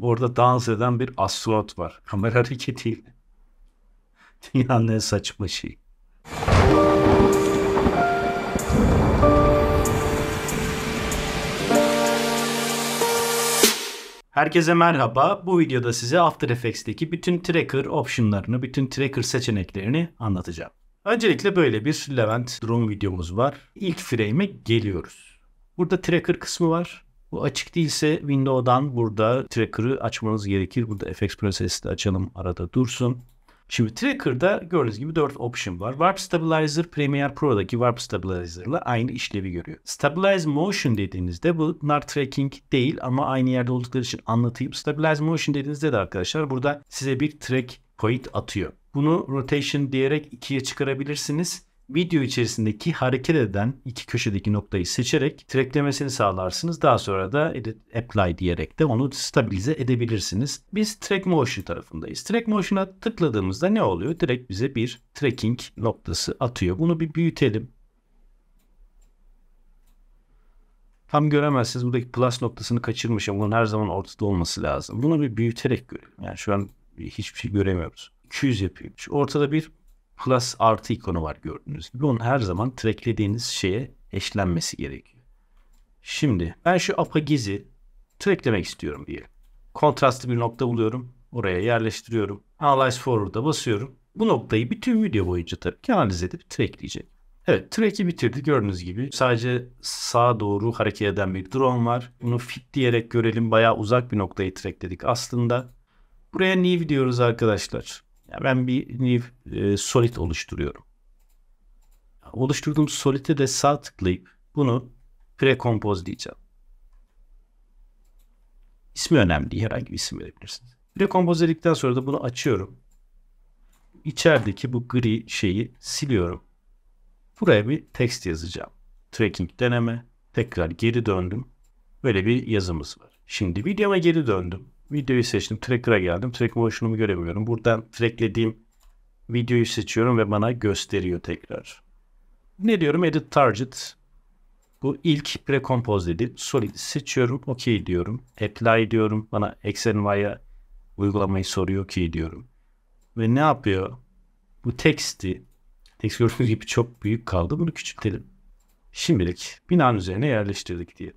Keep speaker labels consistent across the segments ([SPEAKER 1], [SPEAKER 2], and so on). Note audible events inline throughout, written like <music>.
[SPEAKER 1] Orada dans eden bir astroot var. Kamera <laughs> hareketiyle. Dünyanın en saçma şeyi. Herkese merhaba. Bu videoda size After Effects'teki bütün tracker optionlarını, bütün tracker seçeneklerini anlatacağım. Öncelikle böyle bir Levent drone videomuz var. İlk frame'e geliyoruz. Burada tracker kısmı var. Bu açık değilse Windows'dan burada tracker'ı açmanız gerekir. Burada FX Process'i açalım arada dursun. Şimdi Tracker'da gördüğünüz gibi 4 option var. Warp Stabilizer Premiere Pro'daki Warp Stabilizer'la aynı işlevi görüyor. Stabilize Motion dediğinizde bu bunlar tracking değil ama aynı yerde oldukları için anlatayım. Stabilize Motion dediğinizde de arkadaşlar burada size bir track point atıyor. Bunu rotation diyerek ikiye çıkarabilirsiniz video içerisindeki hareket eden iki köşedeki noktayı seçerek tracklemesini sağlarsınız. Daha sonra da edit apply diyerek de onu stabilize edebilirsiniz. Biz track motion tarafındayız. Track motion'a tıkladığımızda ne oluyor? Direkt bize bir tracking noktası atıyor. Bunu bir büyütelim. Tam göremezsiniz. Buradaki plus noktasını kaçırmışım. Bunun her zaman ortada olması lazım. Bunu bir büyüterek görelim. Yani şu an hiçbir şey göremiyoruz. 200 yapıyor. Şu ortada bir plus artı ikonu var gördüğünüz gibi. Onun her zaman tracklediğiniz şeye eşlenmesi gerekiyor. Şimdi ben şu apagiz'i tracklemek istiyorum diye. Kontrastlı bir nokta buluyorum. Oraya yerleştiriyorum. Analyze Forward'a basıyorum. Bu noktayı bütün video boyunca tabii ki analiz edip trackleyecek. Evet track'i bitirdi gördüğünüz gibi. Sadece sağa doğru hareket eden bir drone var. Bunu fit diyerek görelim. Bayağı uzak bir noktayı trackledik aslında. Buraya new diyoruz arkadaşlar ben bir new e, solid oluşturuyorum. Oluşturduğum solid'e de sağ tıklayıp bunu pre-compose diyeceğim. İsmi önemli değil. Herhangi bir isim verebilirsiniz. Pre-compose dedikten sonra da bunu açıyorum. İçerideki bu gri şeyi siliyorum. Buraya bir text yazacağım. Tracking deneme. Tekrar geri döndüm. Böyle bir yazımız var. Şimdi videoma geri döndüm. Videoyu seçtim. Tracker'a geldim. Track motion'umu göremiyorum. Buradan tracklediğim videoyu seçiyorum ve bana gösteriyor tekrar. Ne diyorum? Edit target. Bu ilk pre precompose dedi. Solid seçiyorum. OK diyorum. Apply diyorum. Bana XNY'a uygulamayı soruyor. OK diyorum. Ve ne yapıyor? Bu teksti text gördüğünüz gibi çok büyük kaldı. Bunu küçültelim. Şimdilik binanın üzerine yerleştirdik diye.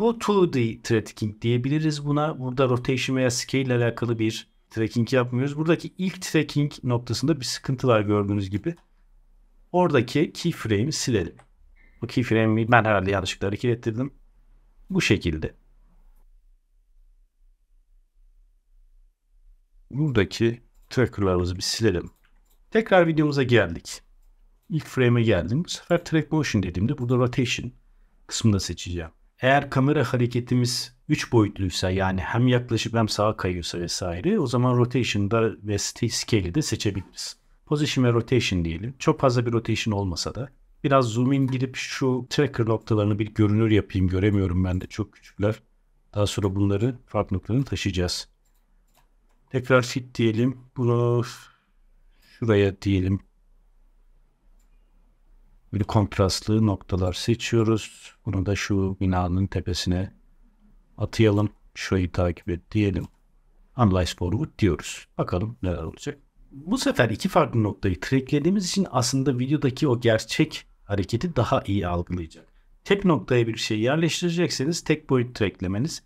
[SPEAKER 1] Bu 2D tracking diyebiliriz buna. Burada rotation veya scale ile alakalı bir tracking yapmıyoruz. Buradaki ilk tracking noktasında bir sıkıntı var gördüğünüz gibi. Oradaki keyframe'i silelim. Bu keyframe'i ben herhalde yanlışlıkla hareket ettirdim. Bu şekilde. Buradaki tracker'larımızı bir silelim. Tekrar videomuza geldik. İlk frame'e geldim. Bu sefer track motion dediğimde burada rotation kısmında seçeceğim. Eğer kamera hareketimiz 3 boyutluysa yani hem yaklaşıp hem sağa kayıyorsa vesaire o zaman rotation'da ve scale'i de seçebiliriz. Position ve rotation diyelim. Çok fazla bir rotation olmasa da biraz zoom in gidip şu tracker noktalarını bir görünür yapayım. Göremiyorum ben de çok küçükler. Daha sonra bunları farklı noktalarını taşıyacağız. Tekrar fit diyelim. Bunu şuraya diyelim. Bir kontrastlı noktalar seçiyoruz. Bunu da şu binanın tepesine atayalım. Şurayı takip et diyelim. Analyze forward diyoruz. Bakalım neler olacak. Bu sefer iki farklı noktayı tracklediğimiz için aslında videodaki o gerçek hareketi daha iyi algılayacak. Tek noktaya bir şey yerleştirecekseniz tek boyut tracklemeniz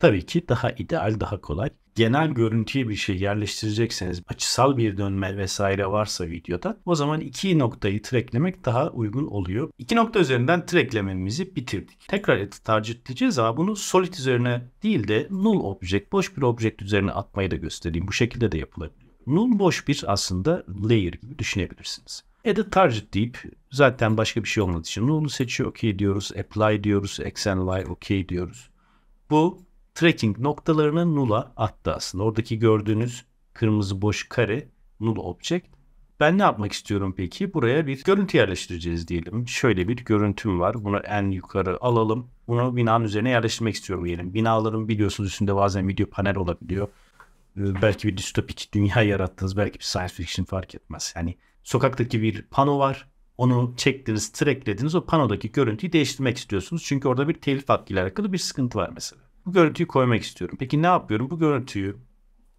[SPEAKER 1] tabii ki daha ideal, daha kolay genel görüntüye bir şey yerleştirecekseniz açısal bir dönme vesaire varsa videoda o zaman iki noktayı treklemek daha uygun oluyor. İki nokta üzerinden treklememizi bitirdik. Tekrar edit tercih edeceğiz ama bunu solid üzerine değil de null object, boş bir object üzerine atmayı da göstereyim. Bu şekilde de yapılabilir. Null boş bir aslında layer gibi düşünebilirsiniz. Edit target deyip zaten başka bir şey olmadığı için null'u seçiyor, OK diyoruz, apply diyoruz, x x'n y, OK diyoruz. Bu tracking noktalarını nula attı aslında. Oradaki gördüğünüz kırmızı boş kare nula object. Ben ne yapmak istiyorum peki? Buraya bir görüntü yerleştireceğiz diyelim. Şöyle bir görüntüm var. Bunu en yukarı alalım. Bunu binanın üzerine yerleştirmek istiyorum diyelim. Binaların biliyorsunuz üstünde bazen video panel olabiliyor. Ee, belki bir distopik dünya yarattınız. Belki bir science fiction fark etmez. Yani sokaktaki bir pano var. Onu çektiniz, tracklediniz. O panodaki görüntüyü değiştirmek istiyorsunuz. Çünkü orada bir telif hakkıyla alakalı bir sıkıntı var mesela. Bu görüntüyü koymak istiyorum. Peki ne yapıyorum? Bu görüntüyü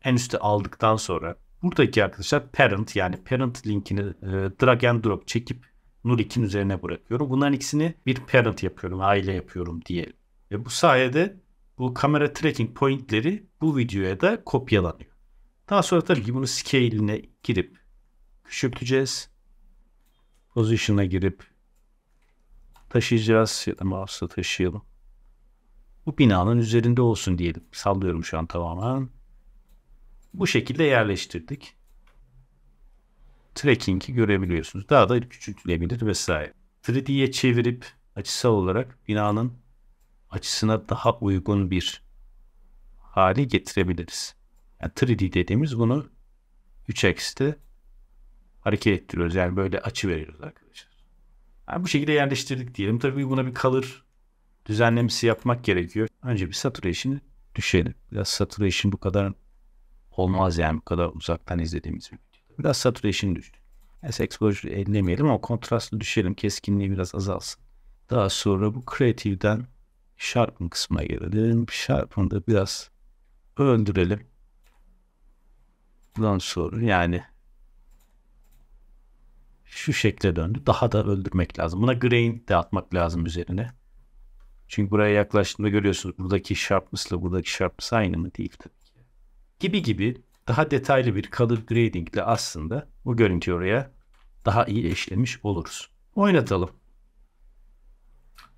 [SPEAKER 1] en üstte aldıktan sonra buradaki arkadaşlar parent yani parent linkini e, drag and drop çekip nur 2'nin üzerine bırakıyorum. Bunların ikisini bir parent yapıyorum, aile yapıyorum diyelim. Ve bu sayede bu kamera tracking pointleri bu videoya da kopyalanıyor. Daha sonra tabii ki bunu scale'ine girip küçülteceğiz. Position'a girip taşıyacağız ya da mouse'la taşıyalım bu binanın üzerinde olsun diyelim. Sallıyorum şu an tamamen. Bu şekilde yerleştirdik. Tracking'i görebiliyorsunuz. Daha da küçültülebilir vesaire. 3D'ye çevirip açısal olarak binanın açısına daha uygun bir hali getirebiliriz. Yani 3D dediğimiz bunu 3X'te hareket ettiriyoruz. Yani böyle açı veriyoruz arkadaşlar. Yani bu şekilde yerleştirdik diyelim. Tabii buna bir kalır düzenlemesi yapmak gerekiyor. Önce bir saturation'ı düşelim. Biraz saturation bu kadar olmaz yani bu kadar uzaktan izlediğimiz bir video. Biraz saturation düştü. As exposure ellemeyelim ama kontrastlı düşelim. Keskinliği biraz azalsın. Daha sonra bu creative'den sharpen kısmına gelelim. da biraz öldürelim. Bundan sonra yani şu şekle döndü. Daha da öldürmek lazım. Buna grain de atmak lazım üzerine. Çünkü buraya yaklaştığımda görüyorsunuz buradaki sharpness'la buradaki sharpness aynı mı değil tabii ki. Gibi gibi daha detaylı bir color grading ile aslında bu görüntü oraya daha iyi eşlemiş oluruz. Oynatalım.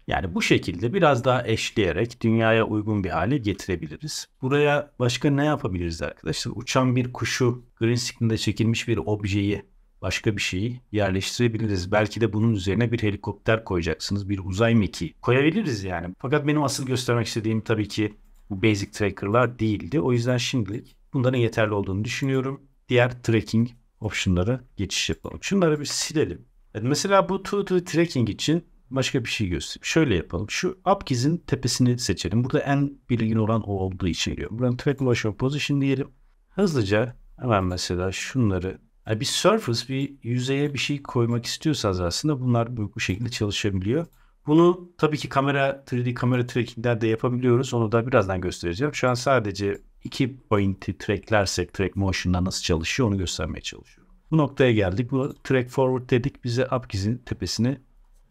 [SPEAKER 1] Yani bu şekilde biraz daha eşleyerek dünyaya uygun bir hale getirebiliriz. Buraya başka ne yapabiliriz arkadaşlar? Uçan bir kuşu, green screen'de çekilmiş bir objeyi başka bir şeyi yerleştirebiliriz. Belki de bunun üzerine bir helikopter koyacaksınız, bir uzay meki koyabiliriz yani. Fakat benim asıl göstermek istediğim tabii ki bu basic tracker'lar değildi. O yüzden şimdilik bundan yeterli olduğunu düşünüyorum. Diğer tracking option'lara geçiş yapalım. Şunları bir silelim. mesela bu to to tracking için başka bir şey göstereyim. Şöyle yapalım. Şu upkiz'in tepesini seçelim. Burada en bilgin olan o olduğu için diyorum. Buradan track location position diyelim. Hızlıca hemen mesela şunları yani bir surface, bir yüzeye bir şey koymak istiyorsanız aslında bunlar bu, bu şekilde çalışabiliyor. Bunu tabii ki kamera, 3D kamera tracking'den de yapabiliyoruz. Onu da birazdan göstereceğim. Şu an sadece iki point'i tracklersek track motion'da nasıl çalışıyor onu göstermeye çalışıyorum. Bu noktaya geldik. Bu track forward dedik. Bize upkiz'in tepesini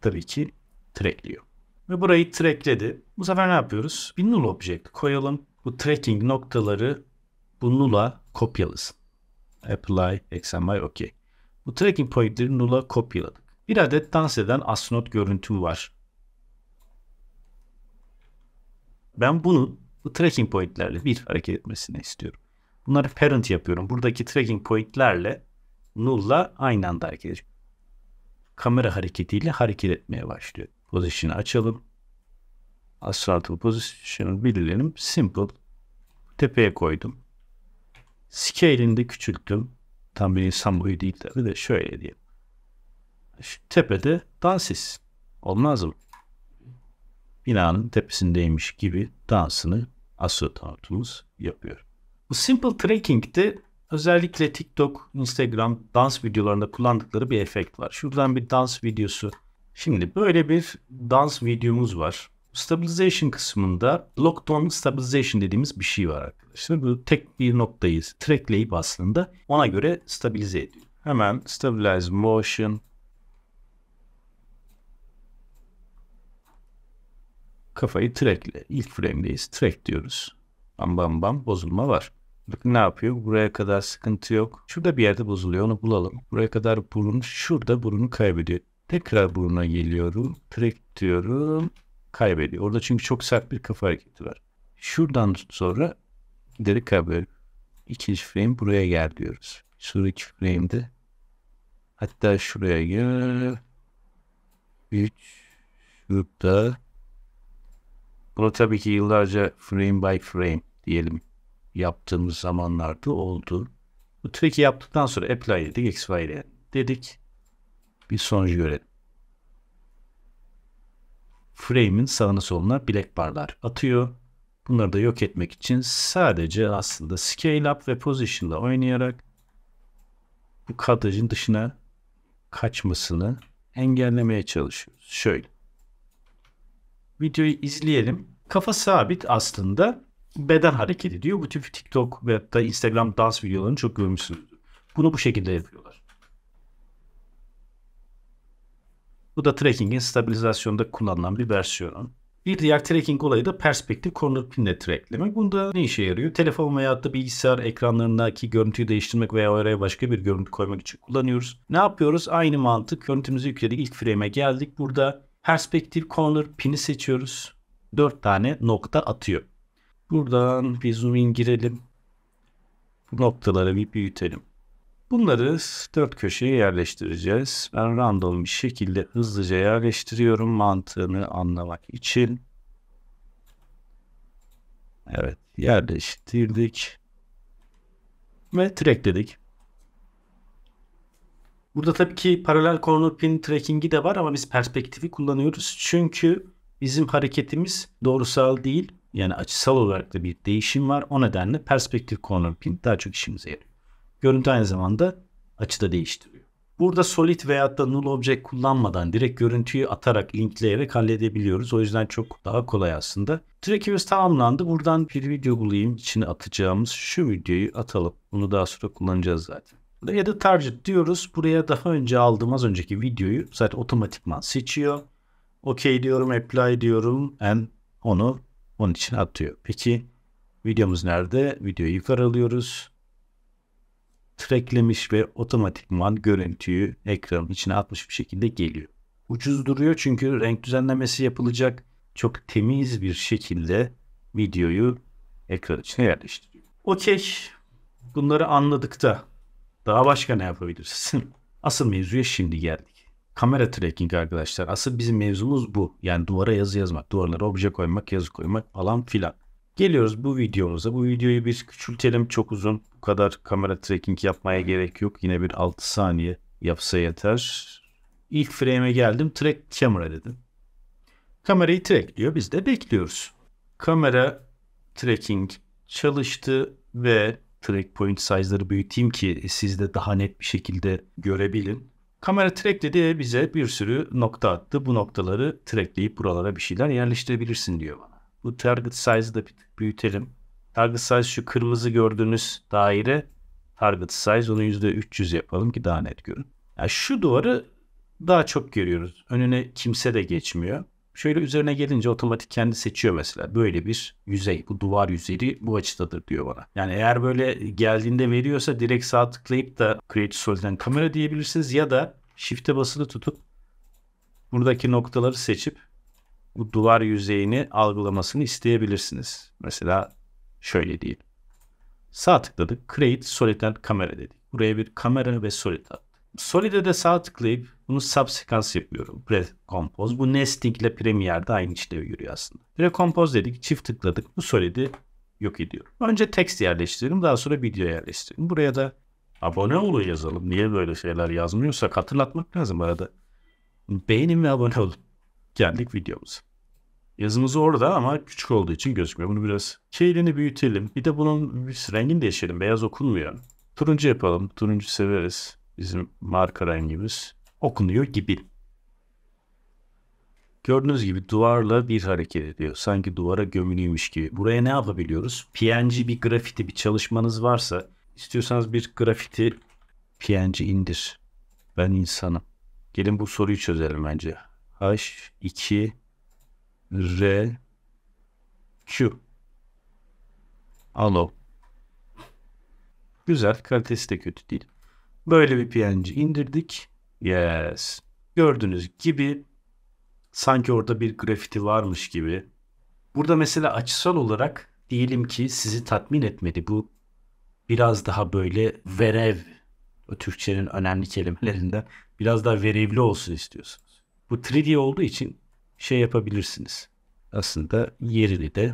[SPEAKER 1] tabii ki trackliyor. Ve burayı trackledi. Bu sefer ne yapıyoruz? Bir null object koyalım. Bu tracking noktaları bu null'a kopyalasın apply, XMI, OK. Bu tracking pointleri null'a kopyaladık. Bir adet dans eden astronot görüntüm var. Ben bunu bu tracking pointlerle bir hareket etmesini istiyorum. Bunları parent yapıyorum. Buradaki tracking pointlerle null'la aynı anda hareket edecek. Kamera hareketiyle hareket etmeye başlıyor. Pozisyonu açalım. Astronot pozisyonu belirleyelim. Simple. Tepeye koydum. Scaleinde küçülttüm. Tam bir insan boyu değil tabii de şöyle diyeyim. Şu tepede dansis. Olmaz mı? Binanın tepesindeymiş gibi dansını astronautumuz yapıyor. Bu simple tracking de özellikle TikTok, Instagram dans videolarında kullandıkları bir efekt var. Şuradan bir dans videosu. Şimdi böyle bir dans videomuz var. Stabilization kısmında lockdown stabilization dediğimiz bir şey var arkadaşlar. Bu tek bir noktayı trackleyip aslında ona göre stabilize ediyor. Hemen stabilize motion kafayı trackle. İlk frame'deyiz. Track diyoruz. Bam bam bam bozulma var. Bakın ne yapıyor? Buraya kadar sıkıntı yok. Şurada bir yerde bozuluyor. Onu bulalım. Buraya kadar burun. Şurada burunu kaybediyor. Tekrar buruna geliyorum. Track diyorum kaybediyor. Orada çünkü çok sert bir kafa hareketi var. Şuradan sonra deri kabul ikinci frame buraya gel diyoruz. Sonraki frame'de hatta şuraya gel Üç, şurada bunu tabii ki yıllarca frame by frame diyelim yaptığımız zamanlarda oldu. Bu trick'i yaptıktan sonra apply dedik, expire dedik. Bir sonucu görelim frame'in sağına soluna bilek barlar atıyor. Bunları da yok etmek için sadece aslında scale up ve position'la oynayarak bu kadrajın dışına kaçmasını engellemeye çalışıyoruz. Şöyle. Videoyu izleyelim. Kafa sabit aslında beden hareket ediyor. Bu tip TikTok ve da Instagram dans videolarını çok görmüşsünüz. Bunu bu şekilde yapıyorlar. Bu da tracking'in stabilizasyonda kullanılan bir versiyonu. Bir diğer tracking olayı da perspektif corner pinle trackleme. Bunda ne işe yarıyor? Telefon veya da bilgisayar ekranlarındaki görüntüyü değiştirmek veya oraya başka bir görüntü koymak için kullanıyoruz. Ne yapıyoruz? Aynı mantık. Görüntümüzü yükledik. ilk frame'e geldik. Burada perspektif corner pini seçiyoruz. 4 tane nokta atıyor. Buradan bir zoom in girelim. Bu noktaları bir büyütelim. Bunları dört köşeye yerleştireceğiz. Ben random bir şekilde hızlıca yerleştiriyorum mantığını anlamak için. Evet yerleştirdik. Ve trackledik. Burada tabii ki paralel corner pin tracking'i de var ama biz perspektifi kullanıyoruz. Çünkü bizim hareketimiz doğrusal değil. Yani açısal olarak da bir değişim var. O nedenle perspektif corner pin daha çok işimize yarıyor. Görüntü aynı zamanda açı da değiştiriyor. Burada solid veyahut da null object kullanmadan direkt görüntüyü atarak linkleyerek halledebiliyoruz. O yüzden çok daha kolay aslında. Trackimiz tamamlandı. Buradan bir video bulayım. İçine atacağımız şu videoyu atalım. Bunu daha sonra kullanacağız zaten. Ya da target diyoruz. Buraya daha önce aldığım az önceki videoyu zaten otomatikman seçiyor. OK diyorum, apply diyorum. And onu onun için atıyor. Peki videomuz nerede? Videoyu yukarı alıyoruz tracklemiş ve otomatikman görüntüyü ekranın içine atmış bir şekilde geliyor. Ucuz duruyor çünkü renk düzenlemesi yapılacak çok temiz bir şekilde videoyu ekran içine yerleştiriyor. Okey. Bunları anladık da daha başka ne yapabiliriz? <laughs> Asıl mevzuya şimdi geldik. Kamera tracking arkadaşlar. Asıl bizim mevzumuz bu. Yani duvara yazı yazmak, duvarlara obje koymak, yazı koymak falan filan. Geliyoruz bu videomuza. Bu videoyu biz küçültelim. Çok uzun. Bu kadar kamera tracking yapmaya gerek yok. Yine bir 6 saniye yapsa yeter. İlk frame'e geldim. Track camera dedim. Kamerayı trackliyor. Biz de bekliyoruz. Kamera tracking çalıştı ve track point size'ları büyüteyim ki siz de daha net bir şekilde görebilin. Kamera trackledi bize bir sürü nokta attı. Bu noktaları trackleyip buralara bir şeyler yerleştirebilirsin diyor bana. Bu target size'ı da bir büyütelim. Target size şu kırmızı gördüğünüz daire target size onu %300 yapalım ki daha net görün. Yani şu duvarı daha çok görüyoruz. Önüne kimse de geçmiyor. Şöyle üzerine gelince otomatik kendi seçiyor mesela. Böyle bir yüzey, bu duvar yüzeyi bu açıdadır diyor bana. Yani eğer böyle geldiğinde veriyorsa direkt sağ tıklayıp da Create Solid'den kamera diyebilirsiniz ya da Shift'e basılı tutup buradaki noktaları seçip bu duvar yüzeyini algılamasını isteyebilirsiniz. Mesela şöyle diyeyim. Sağ tıkladık. Create Solid Kamera dedik. Buraya bir kamera ve solid attık. Solid'e de sağ tıklayıp bunu subsekans yapıyorum. Pre compose. Bu nesting ile Premiere'de aynı işlevi yürüyor aslında. Pre compose dedik. Çift tıkladık. Bu solid'i yok ediyorum. Önce text yerleştirelim. Daha sonra video yerleştirelim. Buraya da abone olun yazalım. Niye böyle şeyler yazmıyorsak hatırlatmak lazım arada. Beğenin ve abone olun. Geldik videomuza. Yazımız orada ama küçük olduğu için gözükmüyor. Bunu biraz şeyini büyütelim. Bir de bunun rengini değiştirelim. Beyaz okunmuyor. Turuncu yapalım. Turuncu severiz. Bizim marka rengimiz. Okunuyor gibi. Gördüğünüz gibi duvarla bir hareket ediyor. Sanki duvara gömülüymüş gibi. Buraya ne yapabiliyoruz? PNG bir grafiti bir çalışmanız varsa istiyorsanız bir grafiti PNG indir. Ben insanım. Gelin bu soruyu çözelim bence. H2 R Q Alo. Güzel. Kalitesi de kötü değil. Böyle bir PNG indirdik. Yes. Gördüğünüz gibi sanki orada bir grafiti varmış gibi. Burada mesela açısal olarak diyelim ki sizi tatmin etmedi. Bu biraz daha böyle verev o Türkçenin önemli kelimelerinden biraz daha verevli olsun istiyorsunuz. Bu 3D olduğu için şey yapabilirsiniz. Aslında yerini de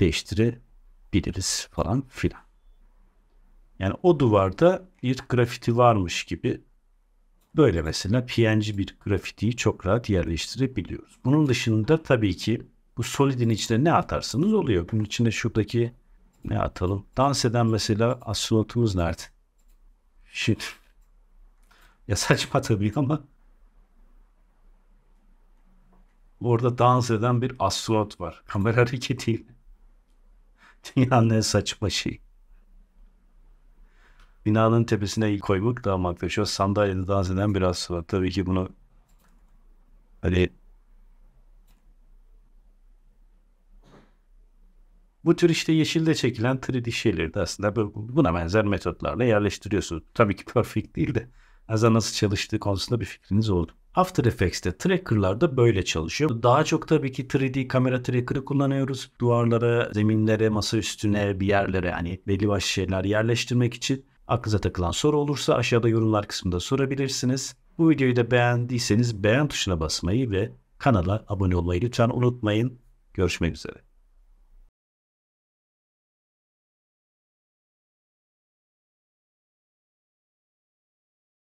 [SPEAKER 1] değiştirebiliriz falan filan. Yani o duvarda bir grafiti varmış gibi böyle mesela PNG bir grafitiyi çok rahat yerleştirebiliyoruz. Bunun dışında tabii ki bu solidin içine ne atarsınız oluyor. Bunun içine şuradaki ne atalım? Dans eden mesela astronotumuz nerede? Şimdi ya saçma tabii ama Orada dans eden bir assuat var. Kamera <laughs> hareketiyle. Dünyanın en saçma şeyi. Binanın tepesine el da daha maklaşıyor. Sandalyede dans eden bir assuat. Tabii ki bunu hani Bu tür işte yeşilde çekilen 3D şeyleri de aslında buna benzer metotlarla yerleştiriyorsun. Tabii ki perfect değil de Aza nasıl çalıştığı konusunda bir fikriniz oldu. After Effects'te tracker'lar da böyle çalışıyor. Daha çok tabii ki 3D kamera tracker'ı kullanıyoruz. Duvarlara, zeminlere, masa üstüne, bir yerlere yani belli başlı şeyler yerleştirmek için. Aklınıza takılan soru olursa aşağıda yorumlar kısmında sorabilirsiniz. Bu videoyu da beğendiyseniz beğen tuşuna basmayı ve kanala abone olmayı lütfen unutmayın. Görüşmek üzere.